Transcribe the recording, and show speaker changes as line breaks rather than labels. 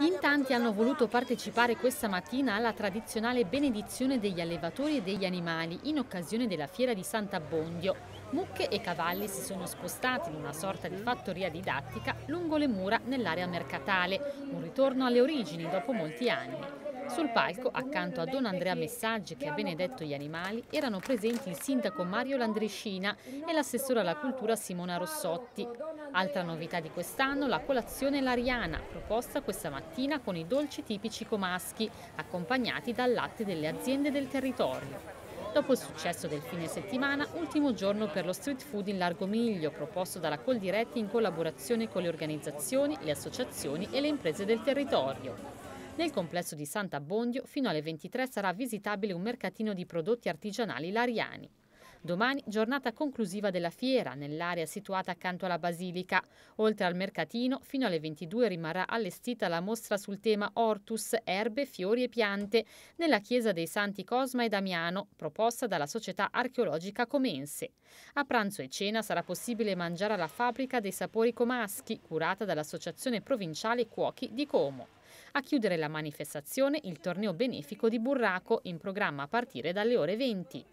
In tanti hanno voluto partecipare questa mattina alla tradizionale benedizione degli allevatori e degli animali in occasione della fiera di Sant'Abbondio. Mucche e cavalli si sono spostati in una sorta di fattoria didattica lungo le mura nell'area mercatale, un ritorno alle origini dopo molti anni. Sul palco, accanto a Don Andrea Messaggi che ha benedetto gli animali, erano presenti il sindaco Mario Landrescina e l'assessore alla cultura Simona Rossotti. Altra novità di quest'anno, la colazione lariana, proposta questa mattina con i dolci tipici comaschi, accompagnati dal latte delle aziende del territorio. Dopo il successo del fine settimana, ultimo giorno per lo street food in largo miglio, proposto dalla Coldiretti in collaborazione con le organizzazioni, le associazioni e le imprese del territorio. Nel complesso di Sant'Abbondio fino alle 23 sarà visitabile un mercatino di prodotti artigianali lariani. Domani giornata conclusiva della fiera nell'area situata accanto alla Basilica. Oltre al mercatino, fino alle 22 rimarrà allestita la mostra sul tema Ortus, erbe, fiori e piante, nella chiesa dei Santi Cosma e Damiano, proposta dalla società archeologica Comense. A pranzo e cena sarà possibile mangiare alla fabbrica dei sapori comaschi, curata dall'associazione provinciale Cuochi di Como. A chiudere la manifestazione il torneo benefico di Burraco in programma a partire dalle ore 20.